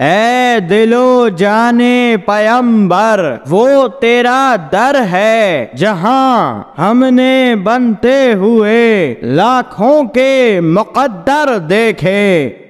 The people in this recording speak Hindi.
ए दिलो जाने पयंबर वो तेरा दर है जहाँ हमने बनते हुए लाखों के मुकद्दर देखे